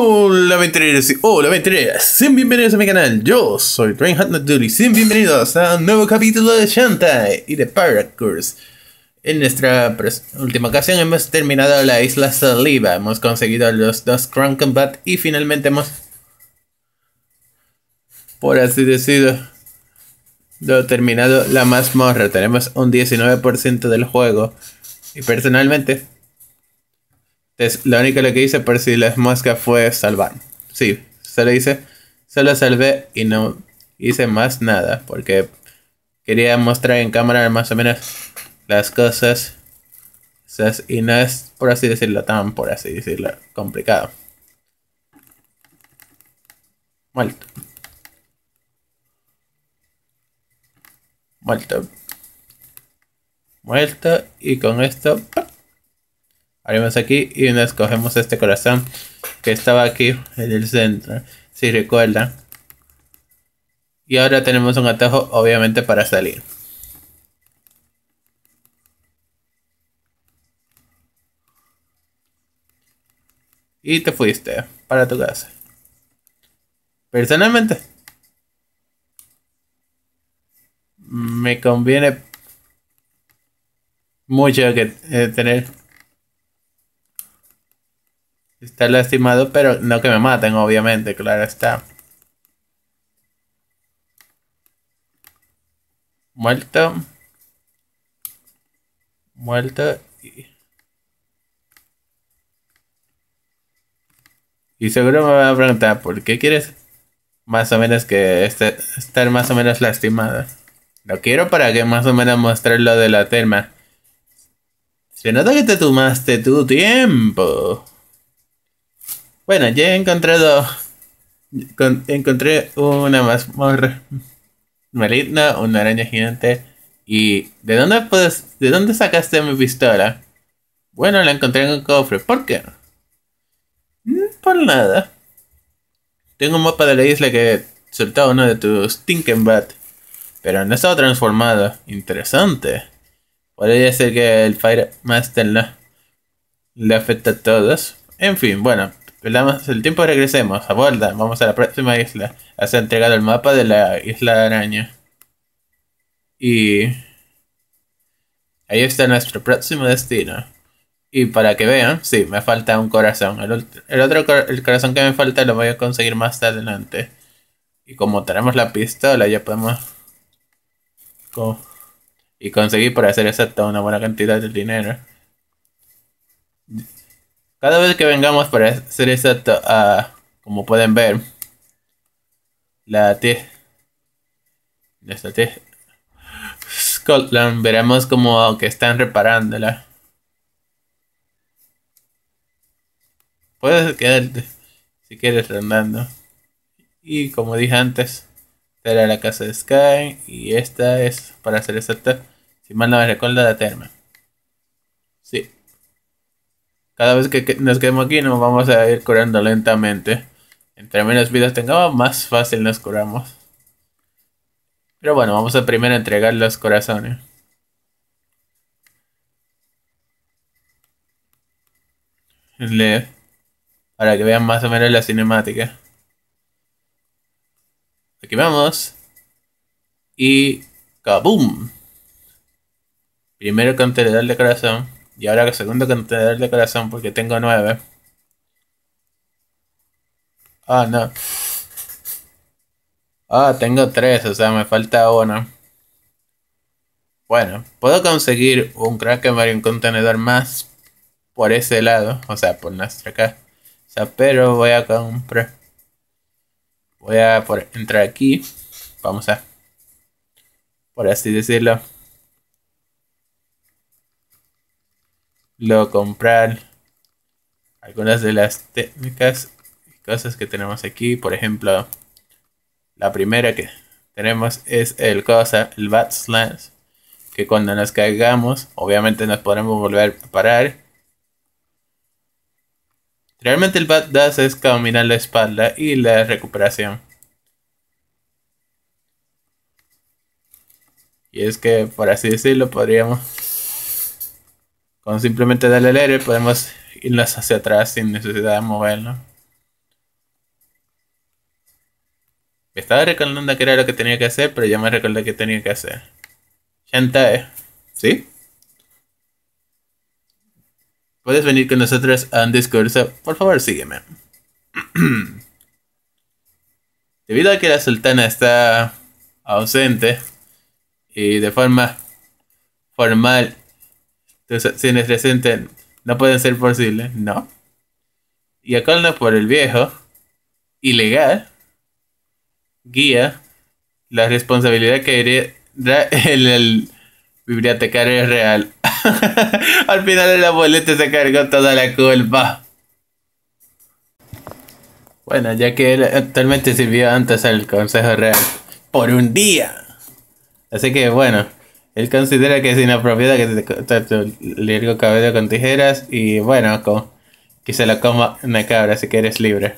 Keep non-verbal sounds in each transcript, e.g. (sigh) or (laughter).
Hola aventureros y hola ventreras, sean bienvenidos a mi canal, yo soy Reinhardt y sean bienvenidos a un nuevo capítulo de Shantae y de Pirate En nuestra última ocasión hemos terminado la isla Saliva, hemos conseguido los dos Crown Combat y finalmente hemos, por así decirlo, lo terminado la mazmorra, tenemos un 19% del juego y personalmente entonces, la única que hice por si las moscas fue salvar. Sí, solo hice, solo salvé y no hice más nada porque quería mostrar en cámara más o menos las cosas. y no es, por así decirlo, tan, por así decirlo, complicado. Muerto. Muerto. Muerto. Y con esto abrimos aquí y nos cogemos este corazón que estaba aquí en el centro, si recuerdan. Y ahora tenemos un atajo obviamente para salir. Y te fuiste para tu casa. Personalmente. Me conviene mucho que eh, tener Está lastimado, pero no que me maten, obviamente, claro está. Muerto. Muerto. Y, seguro me van a preguntar, ¿por qué quieres más o menos que esté estar más o menos lastimado? Lo quiero para que más o menos mostrar lo de la terma. Se nota que te tomaste tu tiempo. Bueno, ya he encontrado. encontré una más maligna, una araña gigante. ¿Y de dónde puedes, de dónde sacaste mi pistola? Bueno, la encontré en un cofre. ¿Por qué? Mm, por nada. Tengo un mapa de la isla que soltó uno de tus Tinkenbat. Pero no estaba transformado. Interesante. Podría ser que el Fire Master la, le afecta a todos. En fin, bueno, Perdamos el tiempo y regresemos. A vamos a la próxima isla. Has entregado el mapa de la isla de araña. Y... Ahí está nuestro próximo destino. Y para que vean, sí, me falta un corazón. El, otro el corazón que me falta lo voy a conseguir más adelante. Y como tenemos la pistola, ya podemos... y conseguir por hacer exacto una buena cantidad de dinero. Cada vez que vengamos para hacer exacto, ah, como pueden ver, la T, esta T, Scotland, veremos como que están reparándola. Puedes quedarte si quieres rondando. Y como dije antes, era la casa de Sky y esta es, para hacer exacto, si mal no me recuerdo, la terma. Cada vez que nos quedemos aquí nos vamos a ir curando lentamente. Entre menos vidas tengamos, más fácil nos curamos. Pero bueno, vamos a primero entregar los corazones. para que vean más o menos la cinemática. Aquí vamos. Y... ¡Kaboom! Primero contenedor de corazón. Y ahora el segundo contenedor de corazón porque tengo nueve. Ah, no. Ah, tengo tres, o sea, me falta uno. Bueno, puedo conseguir un Crack y un contenedor más por ese lado, o sea, por nuestra acá. O sea, pero voy a comprar. Voy a por, entrar aquí. Vamos a, por así decirlo. lo comprar algunas de las técnicas y cosas que tenemos aquí. Por ejemplo, la primera que tenemos es el cosa, el bat slash, que cuando nos caigamos, obviamente nos podremos volver a parar. Realmente el bat dash es caminar la espalda y la recuperación. Y es que, por así decirlo, podríamos con simplemente darle al aire podemos Irnos hacia atrás sin necesidad de moverlo. estaba recordando que era lo que tenía que hacer, pero ya me recordé que tenía que hacer. Shantae, ¿sí? ¿Puedes venir con nosotros a un discurso? Por favor, sígueme. (clears throat) Debido a que la sultana está ausente y de forma formal si no pueden ser posible, no. Y acá no por el viejo, ilegal, guía la responsabilidad que era el, bibliotecario real. (laughs) Al final el abuelito se cargó toda la culpa. Bueno, ya que él actualmente sirvió antes al Consejo Real por un día. Así que bueno, él considera que es inapropiado que te cortes cabello con tijeras y bueno, que se lo coma una cabra, si que eres libre.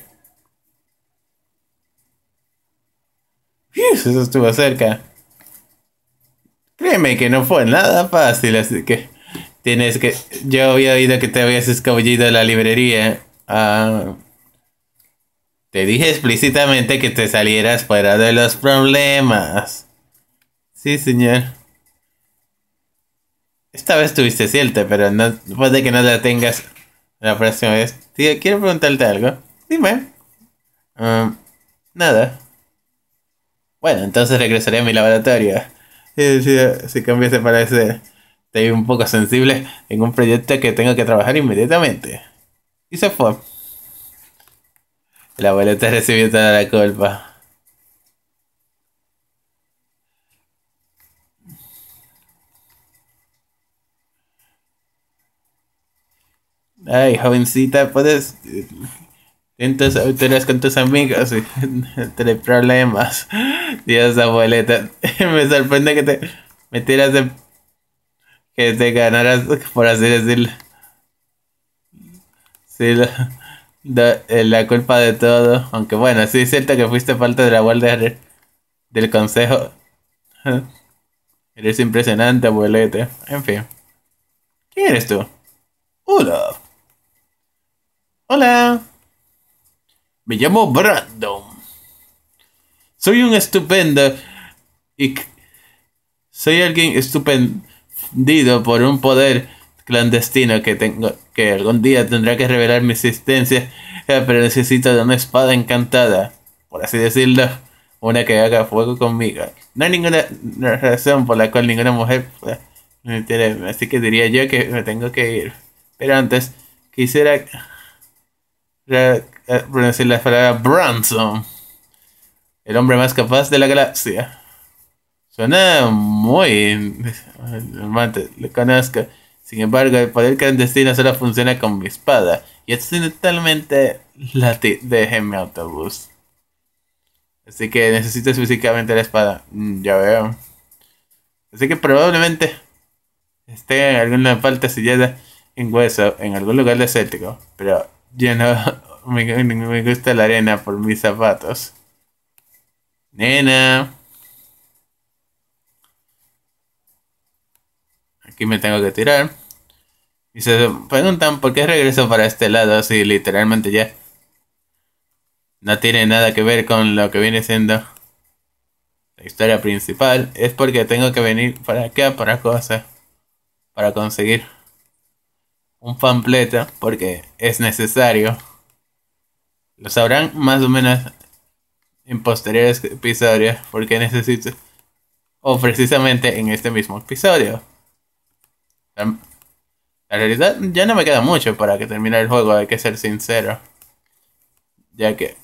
eso estuvo cerca. Créeme que no fue nada fácil, así que tienes que... Yo había oído que te habías escabullido la librería. Ah, te dije explícitamente que te salieras fuera de los problemas. Sí, señor. Esta vez tuviste cierta, pero no, de que no la tengas la próxima vez. Tío, quiero preguntarte algo. Dime. Um, nada. Bueno, entonces regresaré a mi laboratorio. Si, si, si cambiase para ese estoy un poco sensible en un proyecto que tengo que trabajar inmediatamente. Y se fue. La boleta recibió toda la culpa. ay, jovencita, puedes... Eh, Entonces, con tus amigos y (laughs) problemas. Dios, abuelita, (laughs) me sorprende que te metieras de... Que te ganaras, por así decirlo. Sí, eh, la, culpa de todo. Aunque bueno, sí es cierto que fuiste falta de la guardia del consejo. (laughs) Eres impresionante, abuelita. En fin. ¿Quién eres tú? hola Hola, me llamo Brandon. Soy un estupendo y soy alguien estupendido por un poder clandestino que tengo que algún día tendrá que revelar mi existencia, eh, pero necesito de una espada encantada, por así decirlo, una que haga fuego conmigo. No hay ninguna razón por la cual ninguna mujer pueda así que diría yo que me tengo que ir. Pero antes quisiera pronunciar eh, la palabra Branson, el hombre más capaz de la galaxia. Suena muy Normalmente... Lo conozco. Sin embargo, el poder clandestino solo funciona con mi espada. Y esto es totalmente la de mi autobús. Así que necesitas físicamente la espada. Mm, ya veo. Así que probablemente esté en alguna falta sellada en hueso en algún lugar de desértico. Pero ya no. (laughs) Me, me gusta la arena por mis zapatos. Nena. Aquí me tengo que tirar. Y se preguntan por qué regreso para este lado si literalmente ya no tiene nada que ver con lo que viene siendo la historia principal. Es porque tengo que venir para acá para cosas, para conseguir un panfleto, porque es necesario. Lo sabrán más o menos en posteriores episodios, porque necesito. O precisamente en este mismo episodio. La realidad, ya no me queda mucho para que termine el juego, hay que ser sincero. Ya que.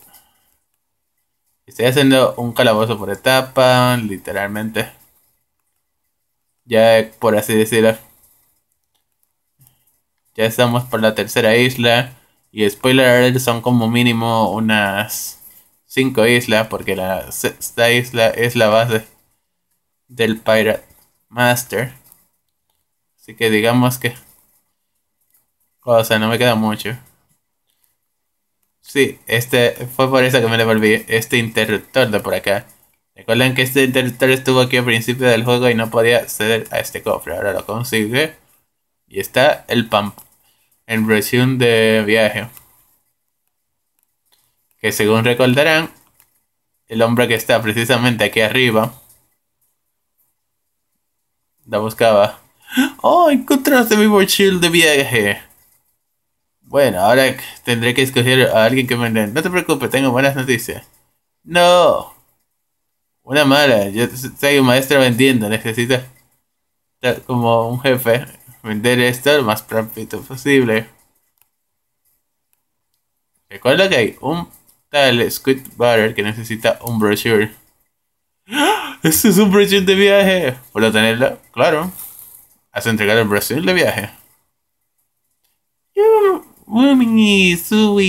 Estoy haciendo un calabozo por etapa, literalmente. Ya por así decirlo ya estamos por la tercera isla. Y spoiler alert, son como mínimo unas cinco islas. Porque la sexta isla es la base del Pirate Master. Así que digamos que... O sea, no me queda mucho. Sí, este fue por eso que me devolví este interruptor de por acá. Recuerden que este interruptor estuvo aquí al principio del juego y no podía acceder a este cofre. Ahora lo consigue. Y está el pampa en versión de viaje. Que según recordarán, el hombre que está precisamente aquí arriba. La buscaba. ¡Oh! Encontraste mi mochila de viaje. Bueno, ahora tendré que escoger a alguien que me No te preocupes, tengo buenas noticias. No. Una mala. Yo soy un maestro vendiendo. Necesito como un jefe vender esto lo más rápido posible. Recuerda que hay un tal Squid Butter que necesita un brochure. ¡Ah! ¡Este es un brochure de viaje! ¿Puedo tenerlo? Claro. Has entregar el brochure de viaje. ¡Wumi! ¡Oh,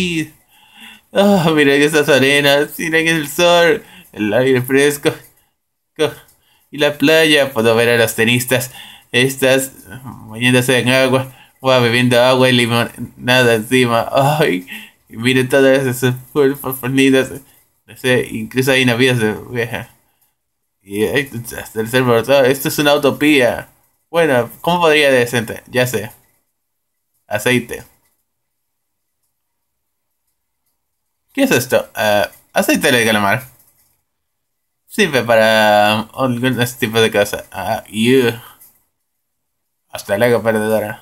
ah, mira esas arenas! ¡Mira el sol! ¡El aire fresco! ¡Y la playa! Puedo ver a los tenistas Estás bañándose en agua, o bebiendo agua y limón Nada encima. Ay, y mire todas esas pulpas fornidas. No sé, incluso hay navíos de vieja. Y hasta el servidor, Esto es una utopía. Bueno, ¿cómo podría decente? Ya sé. Aceite. ¿Qué es esto? Uh, aceite de calamar. Sirve para algunos tipo de cosas. Ah, uh, hasta luego, perdedora.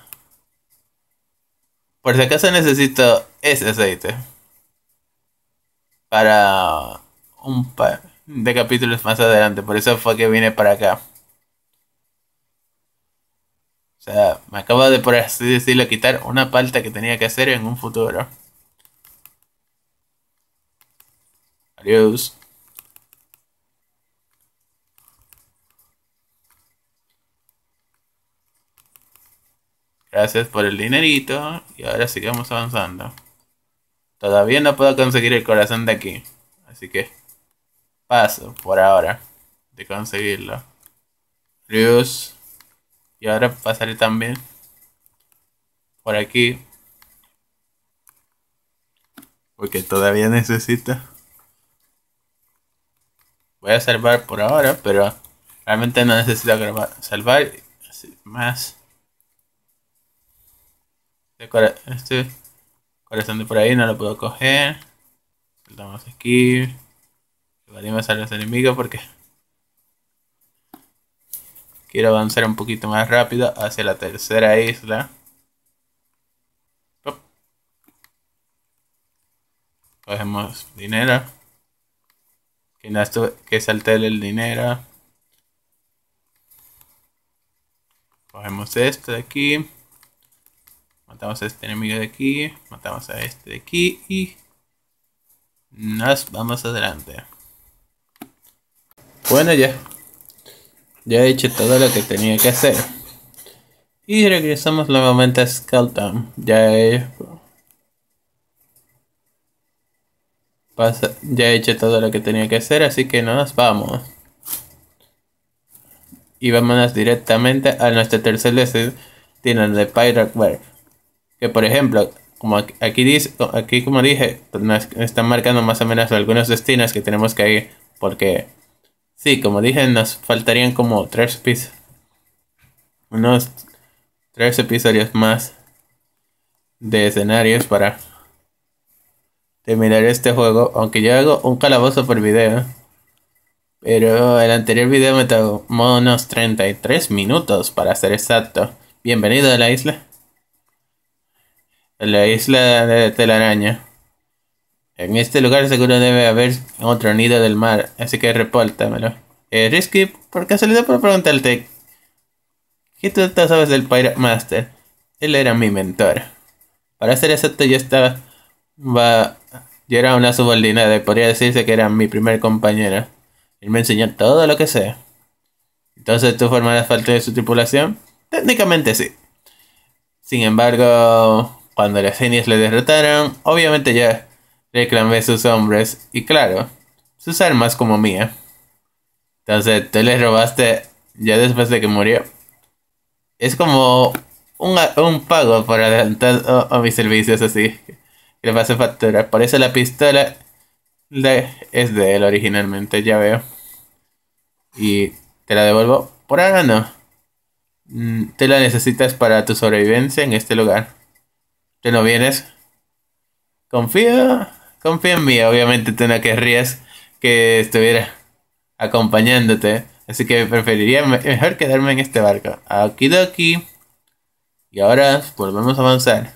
Por si acaso necesito ese aceite. Para un par de capítulos más adelante. Por eso fue que vine para acá. O sea, me acabo de, por así decirlo, quitar una palta que tenía que hacer en un futuro. Adiós. Gracias por el dinerito. Y ahora sigamos avanzando. Todavía no puedo conseguir el corazón de aquí. Así que paso por ahora de conseguirlo. Luz. Y ahora pasaré también por aquí. Porque todavía necesito. Voy a salvar por ahora, pero realmente no necesito salvar más. Este corazón de por ahí no lo puedo coger. Saltamos aquí. Valimos a los enemigos porque quiero avanzar un poquito más rápido hacia la tercera isla. Cogemos dinero. Que, no que salte el dinero. Cogemos esto de aquí. Matamos a este enemigo de aquí. Matamos a este de aquí. Y nos vamos adelante. Bueno ya. Ya he hecho todo lo que tenía que hacer. Y regresamos nuevamente a Skulltown. Ya he... Pasa... ya he hecho todo lo que tenía que hacer, así que nos vamos. Y vámonos directamente a nuestro tercer destino de Pirate por ejemplo, como aquí, dice, aquí como dije, pues, están marcando más o menos algunos destinos que tenemos que ir, porque sí, como dije, nos faltarían como tres unos tres episodios más de escenarios para terminar este juego, aunque yo hago un calabozo por video. Pero el anterior video me tomó unos 33 minutos para ser exacto. Bienvenido a la isla la isla de telaraña. En este lugar seguro debe haber otro nido del mar, así que repórtamelo. Eh, Risky, por casualidad puedo preguntarte, ¿qué tú sabes del Pirate Master? Él era mi mentor. Para ser exacto, yo estaba... yo era una subordinada y podría decirse que era mi primer compañero. Él me enseñó todo lo que sé. Entonces, ¿tú formarás parte de su tripulación? Técnicamente sí. Sin embargo, cuando las genies le derrotaron, obviamente ya reclamé sus hombres y claro, sus armas como mía. Entonces, te le robaste ya después de que murió. Es como un, pago por adelantar a oh, oh, mis servicios así. Que le pasé factura. Por eso la pistola es de él originalmente, ya veo. Y te la devuelvo. Por ahora no. Mm, te la necesitas para tu sobrevivencia en este lugar. No no vienes. Confía, confía en mí. Obviamente tú no querrías que estuviera acompañándote. Así que preferiría mejor quedarme en este barco. Aquí, aquí Y ahora volvemos a avanzar.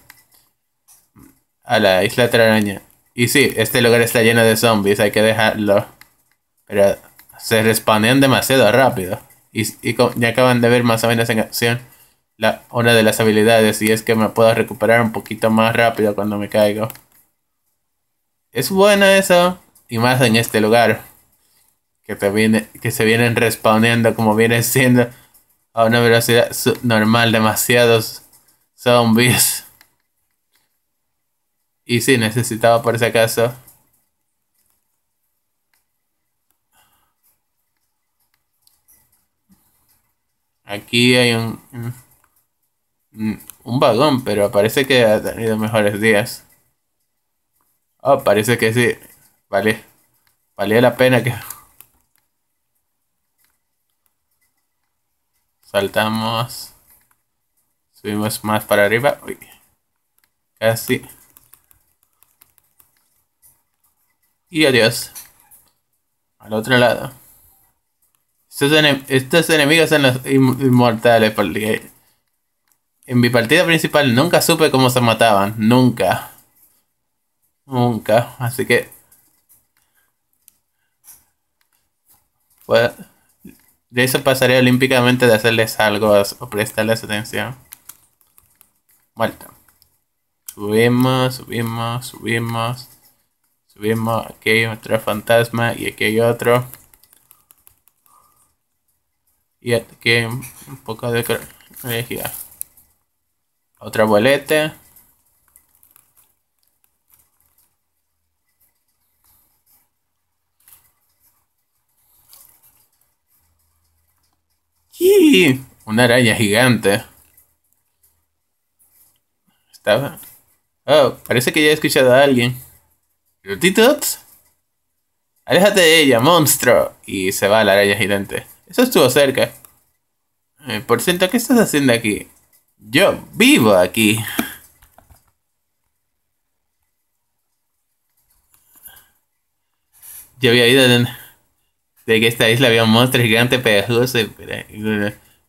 A la isla Traraña. Y sí, este lugar está lleno de zombies, hay que dejarlo. Pero se respawnean demasiado rápido. Y, y, acaban de ver más o menos en acción la hora de las habilidades y es que me puedo recuperar un poquito más rápido cuando me caigo. Es bueno eso y más en este lugar que, te viene, que se vienen respondiendo como viene siendo a una velocidad normal demasiados zombies. Y si necesitaba por si acaso. Aquí hay un un vagón, pero parece que ha tenido mejores días. Oh, parece que sí. Vale. Valía la pena que... Saltamos. Subimos más para arriba. Uy. Casi. Y adiós. Al otro lado. Estos, enemigos son los inmortales, por porque en mi partida principal nunca supe cómo se mataban. Nunca. Nunca. Así que... Pues, de eso pasaría olímpicamente de hacerles algo o prestarles atención. Muerto. Subimos, subimos, subimos. Subimos. Aquí hay otro fantasma y aquí hay otro. Y aquí hay un poco de energía. Otra boleta. ¡Y! Una araña gigante. Estaba. Oh, parece que ya he escuchado a alguien. tito? Aléjate de ella, monstruo. Y se va la araña gigante. Eso estuvo cerca. Eh, por cierto, ¿qué estás haciendo aquí? Yo vivo aquí. Yo había ido de, que esta isla había un monstruo gigante pegajoso.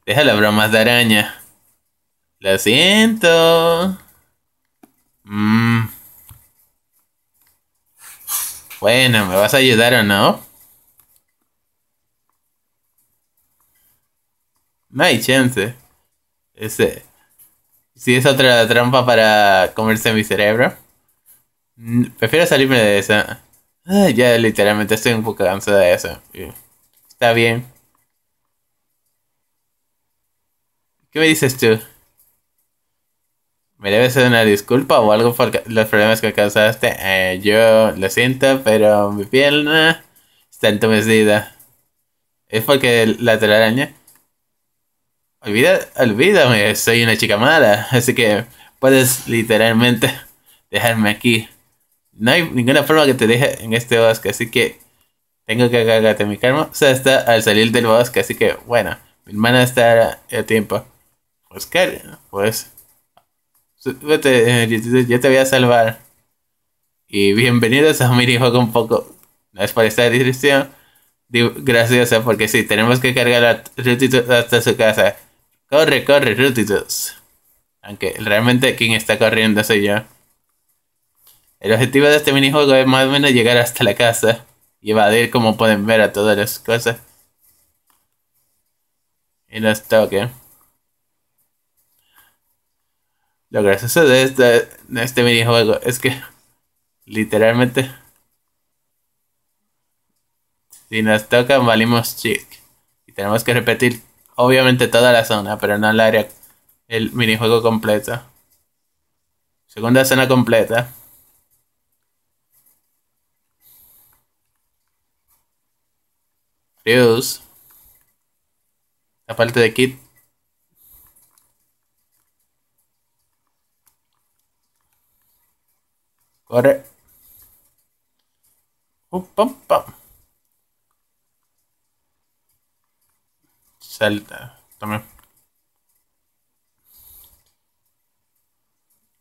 Deja las bromas de araña. Lo siento. Mm. Bueno, ¿me vas a ayudar o no? No hay chance. Ese. Si es otra trampa para comerse mi cerebro. Prefiero salirme de esa. Ah, ya literalmente estoy un poco cansado de eso. Está bien. ¿Qué me dices tú? ¿Me debes una disculpa o algo por los problemas que causaste? Eh, yo lo siento, pero mi pierna está entumecida. ¿Es porque la telaraña? Olvida, olvídame, soy una chica mala, así que puedes literalmente (laughs) dejarme aquí. No hay ninguna forma que te deje en este bosque, así que tengo que agarrarte mi karma. O sea, está al salir del bosque, así que bueno, mi hermana está a tiempo. Oscar, pues, pues eh, yo te voy a salvar. Y bienvenidos a mi hijo con poco. No es para esta dirección... graciosa, eh, porque sí, tenemos que cargar a hasta su casa. Corre, corre, rutitos. Aunque realmente quien está corriendo soy yo. El objetivo de este minijuego es más o menos llegar hasta la casa y evadir como pueden ver a todas las cosas. Y nos toque. Lo gracioso de este, de este minijuego es que literalmente si nos tocan valimos chic y tenemos que repetir obviamente toda la zona, pero no el área, el minijuego completo. Segunda escena completa. Dios. La parte de Kit. Corre. pum,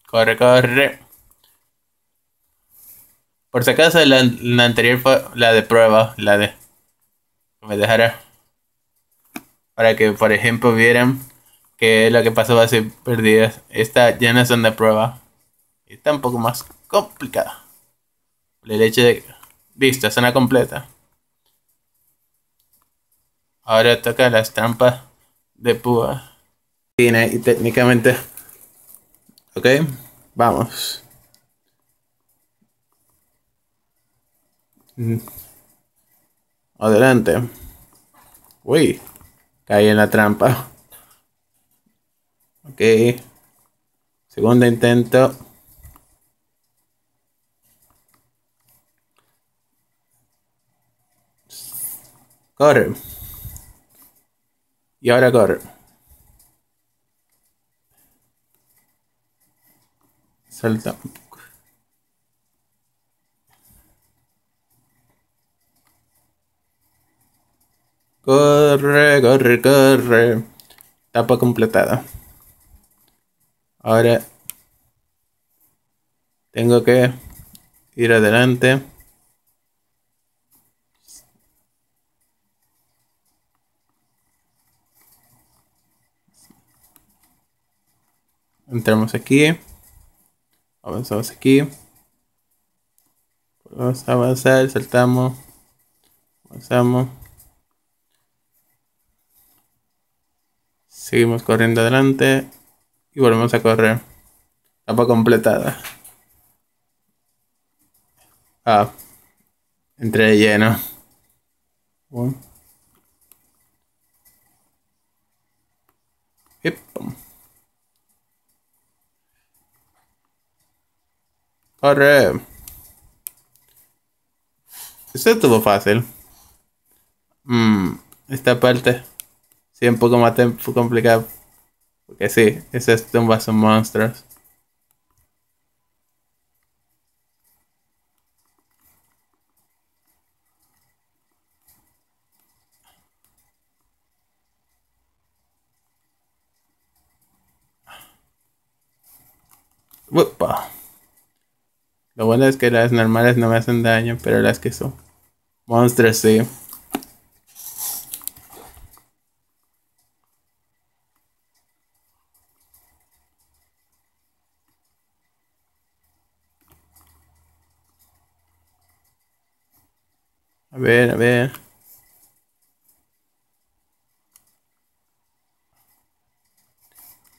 Corre, corre. Por si acaso la, la anterior fue la de prueba, la de... me dejará Para que, por ejemplo, vieran que lo que pasó ser perdida Esta ya no son de prueba. Está un poco más complicada. El hecho de... vista zona completa. Ahora toca las trampas de púa. Y técnicamente. Ok, vamos. Adelante. Uy, caí en la trampa. Ok. Segundo intento. Corre. Y ahora corre. Salta. Corre, corre, corre. Tapa completada. Ahora tengo que ir adelante. entramos aquí, avanzamos aquí, vamos a avanzar, saltamos, avanzamos, seguimos corriendo adelante y volvemos a correr, etapa completada. Ah, entré lleno. Bueno. Corre. Eso estuvo fácil. Mm, esta parte sí un poco más complicado Porque sí, es tumbas son monstruos. Opa. Lo bueno es que las normales no me hacen daño, pero las que son monstruos sí. A ver, a ver.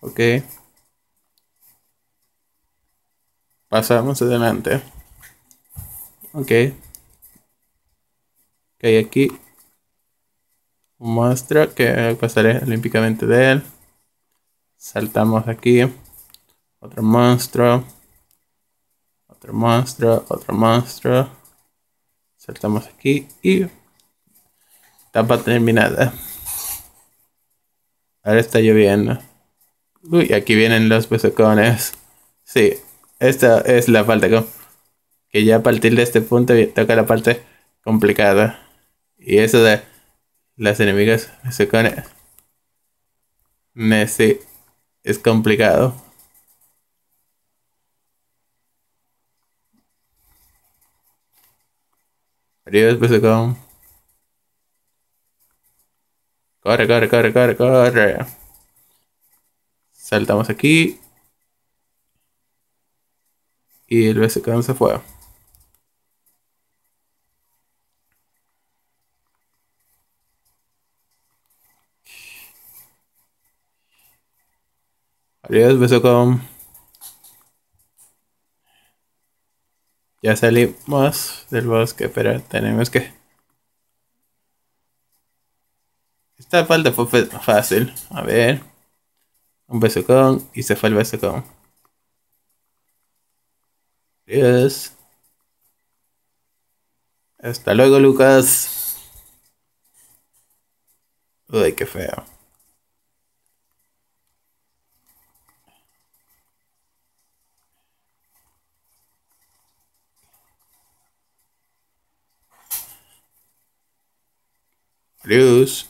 Okay. Pasamos adelante. Ok. Ok, aquí Un monstruo que pasaré olímpicamente de él. Saltamos aquí. Otro monstruo. Otro monstruo. Otro monstruo. Saltamos aquí y Tapa terminada. Ahora está lloviendo. Uy, aquí vienen los besocones. Sí, esta es la parte que, que ya a partir de este punto toca la parte complicada. Y eso de las enemigas se cone. Messi es complicado. Adiós, Besicón. Corre, corre, corre, corre, corre. Saltamos aquí y el con se fue. Adiós, con. Ya salimos del bosque, pero tenemos que... Esta falta fue fácil. A ver. Un besocón y se fue el con. Adiós. Hasta luego, Lucas. Uy, qué feo. Adiós.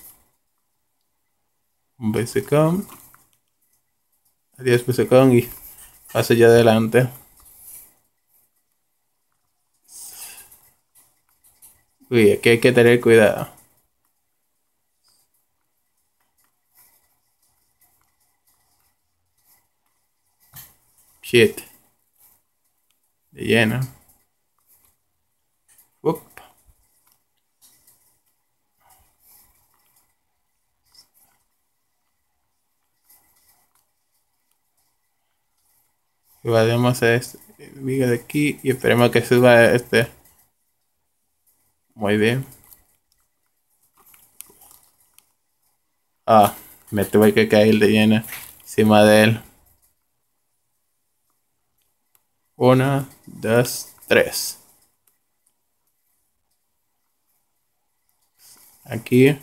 Un besicón. Adiós, besicón. Y pase ya adelante. Uy, aquí hay que tener cuidado. Shit. De lleno. Up. a este viga de aquí y esperemos que suba este. Muy bien. Ah, me tuve que caer de lleno encima de él. Una, dos, tres. Aquí.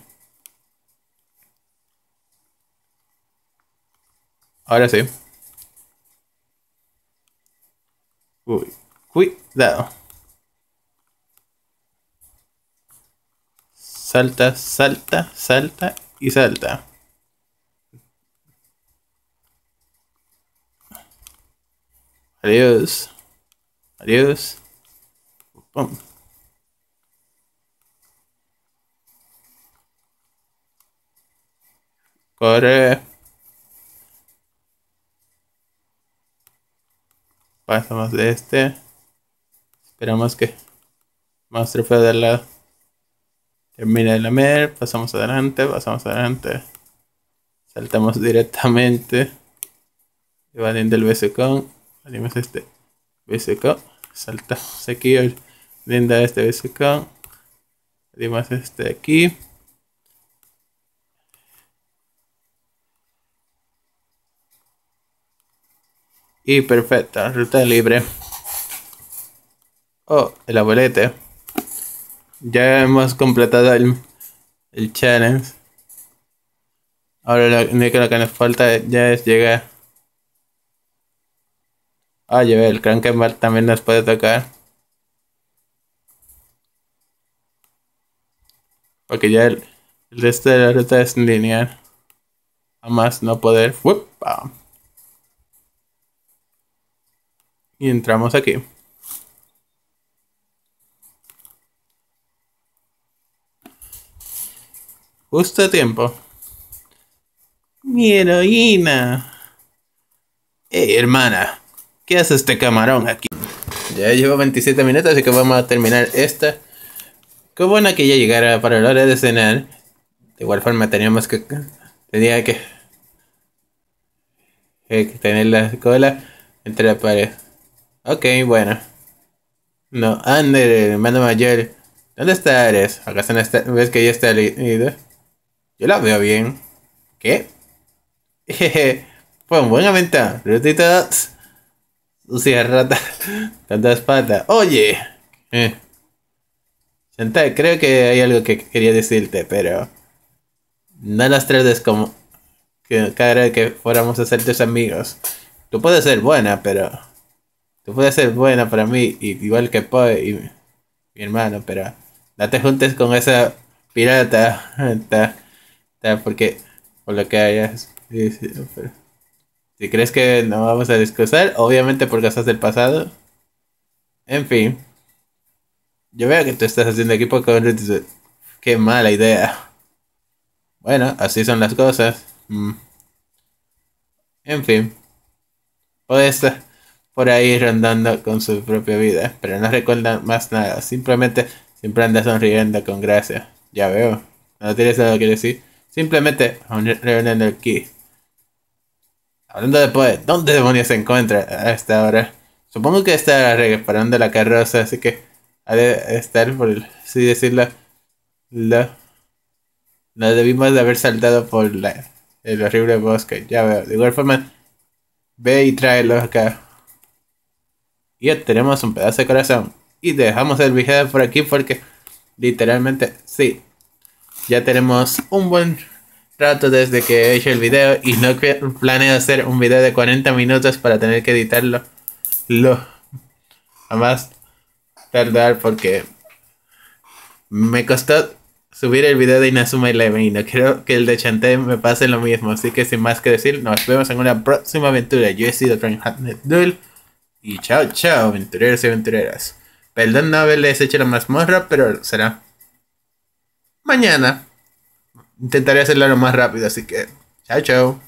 Ahora sí. Uy, cuidado. Salta, salta, salta y salta. Adiós. Adiós. Pum. Corre. Pasamos de este. Esperamos que más trofeo al lado. Termina el lamer, pasamos adelante, pasamos adelante. Saltamos directamente. Evadiendo este el BSCon. Salimos este BSCon. Saltamos aquí. Linda este BSCon. Salimos este aquí. Y perfecta, ruta libre. Oh, el abuelete. Ya hemos completado el, el challenge. Ahora lo, único que nos falta ya es llegar. Ah, ya el Crankenbar también nos puede tocar. Porque ya el, resto de la ruta es lineal. A más no poder. Ah. Y entramos aquí. Justo a tiempo. Mi heroína. Hey, hermana. ¿Qué hace este camarón aquí? Ya llevo 27 minutos, así que vamos a terminar esta. Qué bueno que ya llegara para la hora de cenar. De igual forma teníamos que... Tenía eh, que... tener la cola entre la pared. Ok, bueno. No, Ander, hermano mayor. ¿Dónde está Ares? Acá está, ves que ya está leído? Yo la veo bien. ¿Qué? Jeje. (laughs) Fue pues buena venta. Sucia rata. (laughs) Tantas patas. Oye. Eh. creo que hay algo que quería decirte, pero. No las trates como. Que vez que fuéramos a ser tus amigos. Tú puedes ser buena, pero. Tú puedes ser buena para mí, igual que Poe y mi hermano, pero. No te juntes con esa pirata. (laughs) porque, por lo que hayas. si crees que no vamos a discutir, obviamente por cosas del pasado. En fin. Yo veo que tú estás haciendo equipo con Qué mala idea. Bueno, así son las cosas. Mm. En fin. Puede estar por ahí rondando con su propia vida, pero no recuerda más nada. Simplemente siempre anda sonriendo con gracia. Ya veo. ¿No tienes nada que decir? Simplemente reuniendo aquí. Hablando de ¿dónde demonios se encuentra a esta hora? Supongo que está reparando la carroza, así que ha de estar, por así decirlo, la, la debimos de haber saltado por la, el horrible bosque. Ya veo, de igual forma, ve y tráelo acá. y tenemos un pedazo de corazón. Y dejamos el viaje por aquí porque literalmente, sí, ya tenemos un buen rato desde que he hecho el video y no planeo hacer un video de 40 minutos para tener que editarlo. Lo más tardar porque me costó subir el video de Inazuma Eleven y no quiero que el de Chante me pase lo mismo. Así que sin más que decir, nos vemos en una próxima aventura. Yo he sido Frank Duel y chao chao aventureros y aventureras. Perdón no haberles hecho la mazmorra, pero será mañana intentaré hacerlo lo más rápido, así que chao, chao.